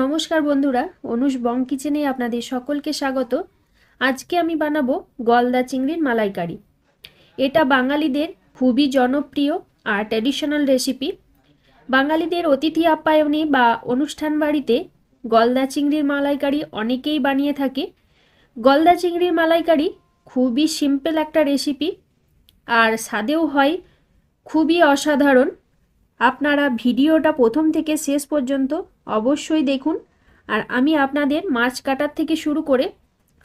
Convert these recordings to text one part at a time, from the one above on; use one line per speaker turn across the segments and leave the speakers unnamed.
নমস্কার বন্ধুরা অনুষ বং কিচেনে আপনাদের সকলকে স্বাগত আজকে আমি বানাবো গলদা চিংড়ির মালাইকারি এটা বাঙালিদের খুবই জনপ্রিয় আর ট্র্যাডিশনাল রেসিপি বাঙালিদের অতিথি আপ্যায়নে বা অনুষ্ঠান বাড়িতে গলদা চিংড়ির মালাইকারি অনেকেই বানিয়ে থাকে গলদা চিংড়ির মালাইকারি খুবই সিম্পল একটা রেসিপি আর স্বাদেও হয় খুবই অসাধারণ আপনারা ভিডিওটা প্রথম থেকে শেষ পর্যন্ত অবশ্যই দেখুন আর আমি আপনাদের মাছ কাটার থেকে শুরু করে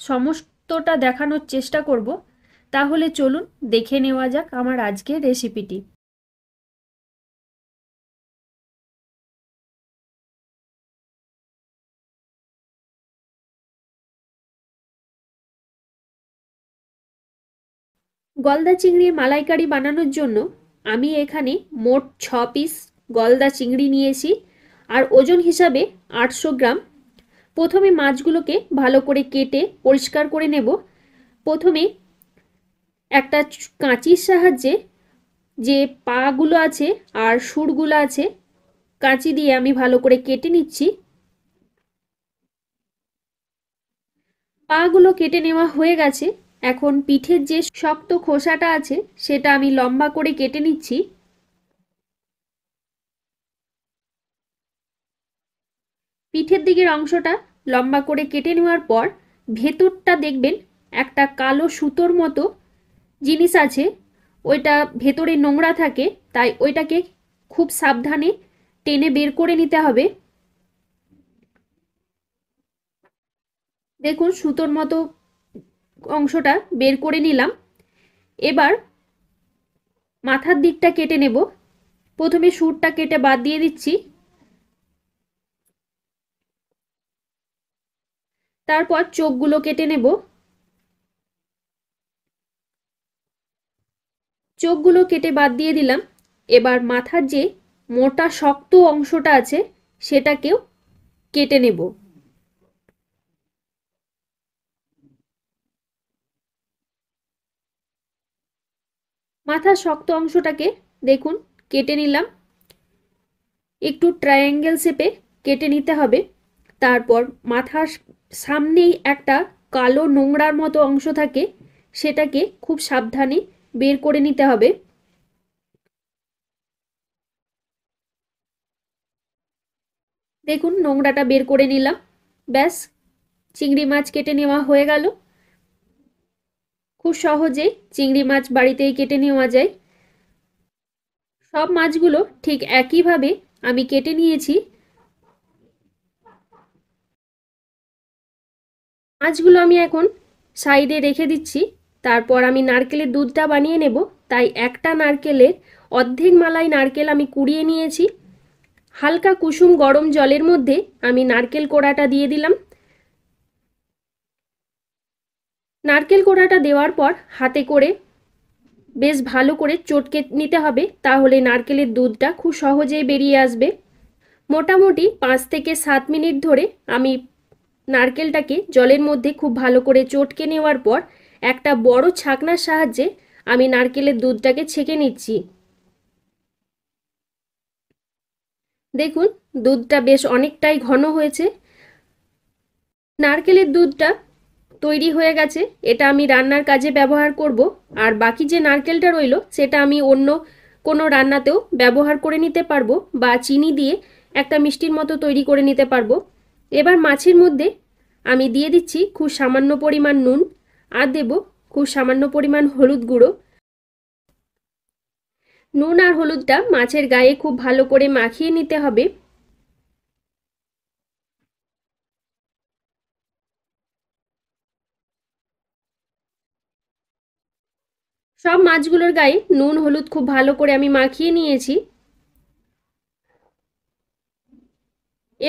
সমস্তটা দেখানোর চেষ্টা করব তাহলে চলুন দেখে নেওয়া যাক আমার আজকের রেসিপিটি গলদা চিংড়ির মালাইকারি বানানোর জন্য আমি এখানে মোট ছ পিস গলদা চিংড়ি নিয়েছি আর ওজন হিসাবে আটশো গ্রাম প্রথমে মাছগুলোকে ভালো করে কেটে পরিষ্কার করে নেব প্রথমে একটা কাঁচির সাহায্যে যে পাগুলো আছে আর সুরগুলো আছে কাঁচি দিয়ে আমি ভালো করে কেটে নিচ্ছি পাগুলো কেটে নেওয়া হয়ে গেছে এখন পিঠের যে শক্ত খোসাটা আছে সেটা আমি লম্বা করে কেটে নিচ্ছি পিঠের দিকের অংশটা লম্বা করে কেটে নেওয়ার পর ভেতরটা দেখবেন একটা কালো সুতোর মতো জিনিস আছে ওইটা ভেতরে নোংরা থাকে তাই ওইটাকে খুব সাবধানে টেনে বের করে নিতে হবে দেখুন সুতোর মতো অংশটা বের করে নিলাম এবার মাথার দিকটা কেটে নেব প্রথমে সুরটা কেটে বাদ দিয়ে দিচ্ছি তারপর চোখগুলো কেটে নেব চোখগুলো কেটে বাদ দিয়ে দিলাম এবার মাথার যে মোটা শক্ত অংশটা আছে সেটাকেও কেটে নেব মাথার শক্ত অংশটাকে দেখুন কেটে নিলাম একটু ট্রায়াঙ্গেল শেপে কেটে নিতে হবে তারপর মাথার সামনেই একটা কালো নোংরার মতো অংশ থাকে সেটাকে খুব সাবধানে বের করে নিতে হবে দেখুন নোংরাটা বের করে নিলাম ব্যাস চিংড়ি মাছ কেটে নেওয়া হয়ে গেল খুব সহজেই চিংড়ি মাছ বাড়িতেই কেটে নেওয়া যায় সব মাছগুলো ঠিক একইভাবে আমি কেটে নিয়েছি মাছগুলো আমি এখন সাইডে রেখে দিচ্ছি তারপর আমি নারকেলের দুধটা বানিয়ে নেব তাই একটা নারকেলের অর্ধেক মালাই নারকেল আমি কুড়িয়ে নিয়েছি হালকা কুসুম গরম জলের মধ্যে আমি নারকেল কোড়াটা দিয়ে দিলাম নারকেল কোড়াটা দেওয়ার পর হাতে করে বেশ ভালো করে চটকে নিতে হবে তাহলে নারকেলের দুধটা খুব সহজেই বেরিয়ে আসবে মোটামুটি পাঁচ থেকে সাত মিনিট ধরে আমি নারকেলটাকে জলের মধ্যে খুব ভালো করে চটকে নেওয়ার পর একটা বড় ছাকনার সাহায্যে আমি নারকেলের দুধটাকে ছেঁকে নিচ্ছি দেখুন দুধটা বেশ অনেকটাই ঘন হয়েছে নারকেলের দুধটা তৈরি হয়ে গেছে এটা আমি রান্নার কাজে ব্যবহার করব আর বাকি যে নারকেলটা রইল সেটা আমি অন্য কোনো রান্নাতেও ব্যবহার করে নিতে পারবো বা চিনি দিয়ে একটা মিষ্টির মতো তৈরি করে নিতে পারবো এবার মাছের মধ্যে আমি দিয়ে দিচ্ছি খুব সামান্য পরিমাণ নুন আর দেব খুব সামান্য পরিমাণ হলুদ গুঁড়ো নুন আর হলুদটা মাছের গায়ে খুব ভালো করে মাখিয়ে নিতে হবে মাছগুলোর গায়ে নুন হলুদ খুব ভালো করে আমি মাখিয়ে নিয়েছি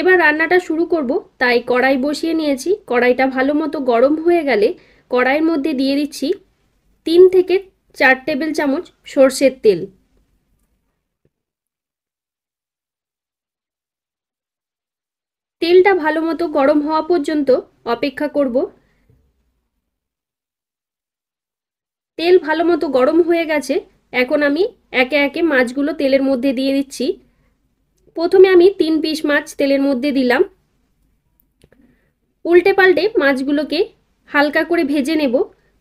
এবার রান্নাটা শুরু করব তাই কড়াই বসিয়ে নিয়েছি কড়াইটা ভালো মতো গরম হয়ে গেলে কড়াইয়ের মধ্যে দিয়ে দিচ্ছি তিন থেকে চার টেবিল চামচ সর্ষের তেল তেলটা ভালো মতো গরম হওয়া পর্যন্ত অপেক্ষা করব তেল ভালো মতো গরম হয়ে গেছে এখন আমি একে একে মাছগুলো তেলের মধ্যে দিয়ে দিচ্ছি প্রথমে আমি তিন পিস মাছ তেলের মধ্যে দিলাম উল্টে পাল্টে মাছগুলোকে হালকা করে ভেজে নেব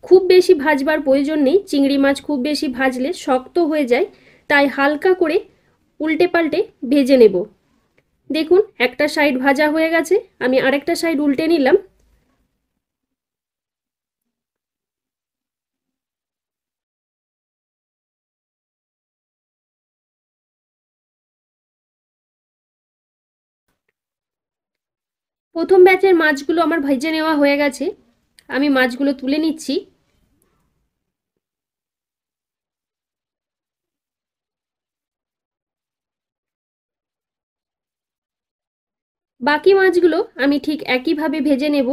খুব বেশি ভাজবার প্রয়োজন নেই চিংড়ি মাছ খুব বেশি ভাজলে শক্ত হয়ে যায় তাই হালকা করে উল্টে পাল্টে ভেজে নেব দেখুন একটা সাইড ভাজা হয়ে গেছে আমি আরেকটা সাইড উল্টে নিলাম প্রথম ব্যাচের মাছগুলো আমার ভেজে নেওয়া হয়ে গেছে আমি মাছগুলো তুলে নিচ্ছি বাকি মাছগুলো আমি ঠিক একইভাবে ভেজে নেব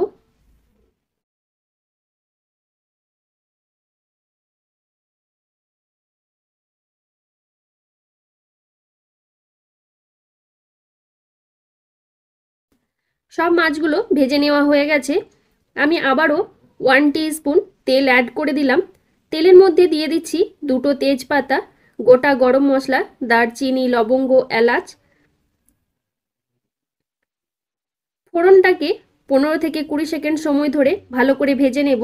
সব মাছগুলো ভেজে নেওয়া হয়ে গেছে আমি আবারও ওয়ান স্পুন তেল অ্যাড করে দিলাম তেলের মধ্যে দিয়ে দিচ্ছি দুটো তেজপাতা গোটা গরম মশলা দারচিনি লবঙ্গ এলাচ ফোড়নটাকে পনেরো থেকে কুড়ি সেকেন্ড সময় ধরে ভালো করে ভেজে নেব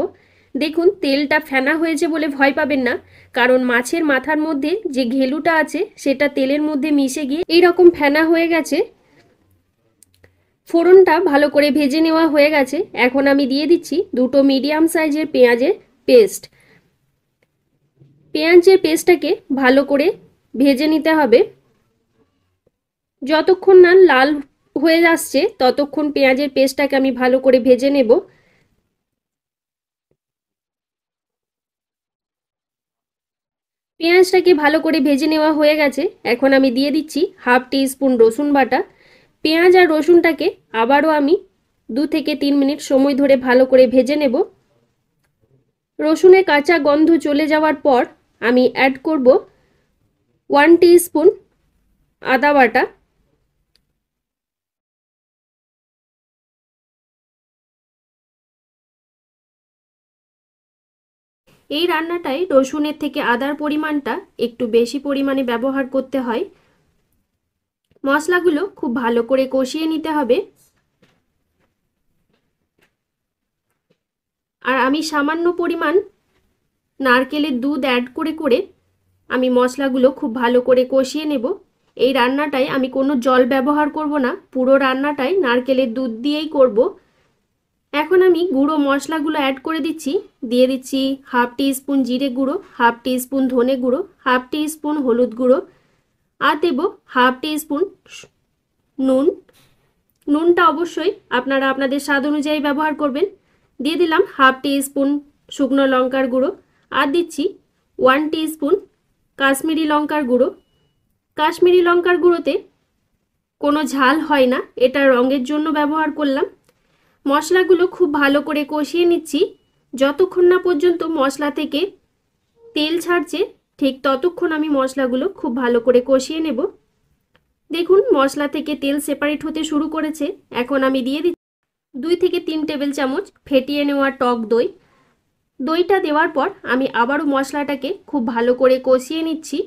দেখুন তেলটা ফেনা হয়েছে বলে ভয় পাবেন না কারণ মাছের মাথার মধ্যে যে ঘেলুটা আছে সেটা তেলের মধ্যে মিশে গিয়ে এইরকম ফেনা হয়ে গেছে ফোড়নটা ভালো করে ভেজে নেওয়া হয়ে গেছে এখন আমি দিয়ে দিচ্ছি দুটো মিডিয়াম সাইজের পেঁয়াজের পেস্ট পেঁয়াজের পেস্টটাকে ভালো করে ভেজে নিতে হবে যতক্ষণ না লাল হয়ে আসছে ততক্ষণ পেঁয়াজের পেস্টটাকে আমি ভালো করে ভেজে নেব পেঁয়াজটাকে ভালো করে ভেজে নেওয়া হয়ে গেছে এখন আমি দিয়ে দিচ্ছি হাফ টি স্পুন রসুন বাটা পেঁয়াজ আর রসুনটাকে আবারও আমি দু থেকে তিন মিনিট সময় ধরে ভালো করে ভেজে নেব রসুনের কাঁচা গন্ধ চলে যাওয়ার পর আমি অ্যাড করব ওয়ান স্পুন আদা বাটা এই রান্নাটাই রসুনের থেকে আদার পরিমাণটা একটু বেশি পরিমাণে ব্যবহার করতে হয় মশলাগুলো খুব ভালো করে কষিয়ে নিতে হবে আর আমি সামান্য পরিমাণ নারকেলের দুধ অ্যাড করে করে আমি মশলাগুলো খুব ভালো করে কষিয়ে নেব এই রান্নাটায় আমি কোনো জল ব্যবহার করব না পুরো রান্নাটাই নারকেলের দুধ দিয়েই করব এখন আমি গুঁড়ো মশলাগুলো অ্যাড করে দিচ্ছি দিয়ে দিচ্ছি হাফ টি স্পুন জিরে গুঁড়ো হাফ টি স্পুন ধনে গুঁড়ো হাফ টি স্পুন হলুদ গুঁড়ো আর দেব হাফ স্পুন নুন নুনটা অবশ্যই আপনারা আপনাদের স্বাদ অনুযায়ী ব্যবহার করবেন দিয়ে দিলাম হাফ স্পুন শুকনো লঙ্কার গুঁড়ো আর দিচ্ছি ওয়ান স্পুন কাশ্মীরি লঙ্কার গুঁড়ো কাশ্মীরি লঙ্কার গুঁড়োতে কোনো ঝাল হয় না এটা রঙের জন্য ব্যবহার করলাম মশলাগুলো খুব ভালো করে কষিয়ে নিচ্ছি যতক্ষণ না পর্যন্ত মশলা থেকে তেল ছাড়ছে ঠিক ততক্ষণ আমি মশলাগুলো খুব ভালো করে কষিয়ে নেব দেখুন মশলা থেকে তেল সেপারেট হতে শুরু করেছে এখন আমি দিয়ে দিচ্ছি দুই থেকে তিন টেবিল চামচ ফেটিয়ে নেওয়া টক দই দইটা দেওয়ার পর আমি আবারও মশলাটাকে খুব ভালো করে কষিয়ে নিচ্ছি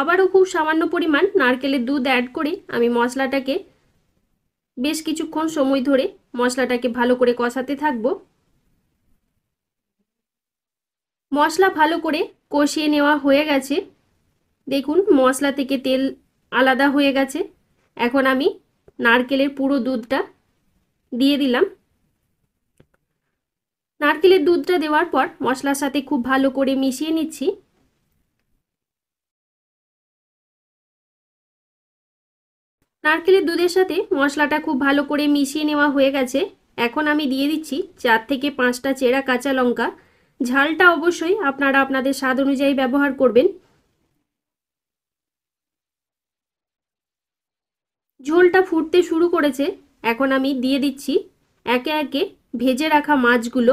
আবারও খুব সামান্য পরিমাণ নারকেলের দুধ অ্যাড করে আমি মশলাটাকে বেশ কিছুক্ষণ সময় ধরে মশলাটাকে ভালো করে কষাতে থাকব মশলা ভালো করে কষিয়ে নেওয়া হয়ে গেছে দেখুন মশলা থেকে তেল আলাদা হয়ে গেছে এখন আমি নারকেলের পুরো দুধটা দিয়ে দিলাম নারকেলের দুধটা দেওয়ার পর মশলার সাথে খুব ভালো করে মিশিয়ে নিচ্ছি নারকেলের দুধের সাথে মশলাটা খুব ভালো করে মিশিয়ে নেওয়া হয়ে গেছে এখন আমি দিয়ে দিচ্ছি চার থেকে পাঁচটা চেরা কাঁচা লঙ্কা ঝালটা অবশ্যই আপনারা আপনাদের স্বাদ অনুযায়ী ব্যবহার করবেন ঝোলটা ফুটতে শুরু করেছে এখন আমি দিয়ে দিচ্ছি একে একে ভেজে রাখা মাছগুলো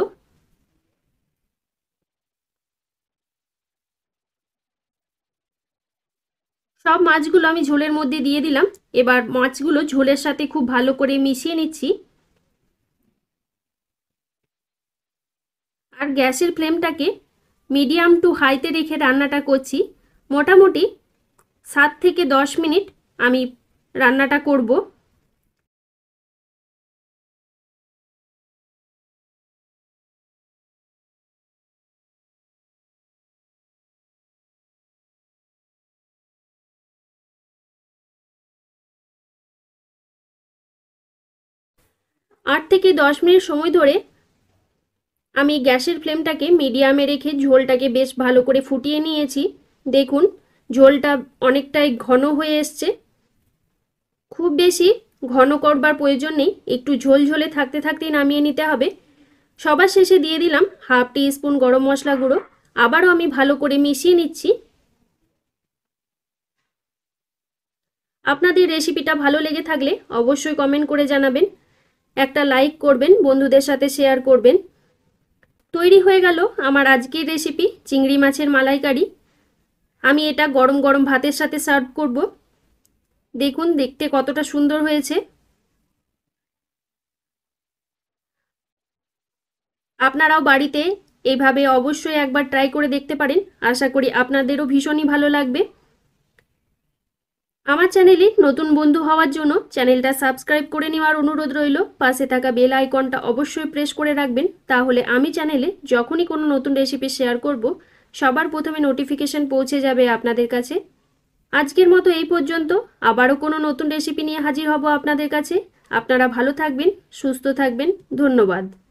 সব মাছগুলো আমি ঝোলের মধ্যে দিয়ে দিলাম এবার মাছগুলো ঝোলের সাথে খুব ভালো করে মিশিয়ে নিচ্ছি আর গ্যাসের ফ্লেমটাকে মিডিয়াম টু হাইতে রেখে রান্নাটা করছি মোটামুটি সাত থেকে দশ মিনিট আমি রান্নাটা করব আট থেকে দশ মিনিট সময় ধরে আমি গ্যাসের ফ্লেমটাকে মিডিয়ামে রেখে ঝোলটাকে বেশ ভালো করে ফুটিয়ে নিয়েছি দেখুন ঝোলটা অনেকটাই ঘন হয়ে এসছে খুব বেশি ঘন করবার প্রয়োজন নেই একটু ঝোলঝোলে থাকতে থাকতেই নামিয়ে নিতে হবে সবার শেষে দিয়ে দিলাম হাফ টি স্পুন গরম মশলা গুঁড়ো আবারও আমি ভালো করে মিশিয়ে নিচ্ছি আপনাদের রেসিপিটা ভালো লেগে থাকলে অবশ্যই কমেন্ট করে জানাবেন একটা লাইক করবেন বন্ধুদের সাথে শেয়ার করবেন তৈরি হয়ে গেল আমার আজকের রেসিপি চিংড়ি মাছের মালাইকারি আমি এটা গরম গরম ভাতের সাথে সার্ভ করব দেখুন দেখতে কতটা সুন্দর হয়েছে আপনারাও বাড়িতে এইভাবে অবশ্যই একবার ট্রাই করে দেখতে পারেন আশা করি আপনাদেরও ভীষণই ভালো লাগবে আমার চ্যানেলে নতুন বন্ধু হওয়ার জন্য চ্যানেলটা সাবস্ক্রাইব করে নেওয়ার অনুরোধ রইল পাশে থাকা বেল আইকনটা অবশ্যই প্রেস করে রাখবেন তাহলে আমি চ্যানেলে যখনই কোনো নতুন রেসিপি শেয়ার করব সবার প্রথমে নোটিফিকেশন পৌঁছে যাবে আপনাদের কাছে আজকের মতো এই পর্যন্ত আবারও কোনো নতুন রেসিপি নিয়ে হাজির হব আপনাদের কাছে আপনারা ভালো থাকবেন সুস্থ থাকবেন ধন্যবাদ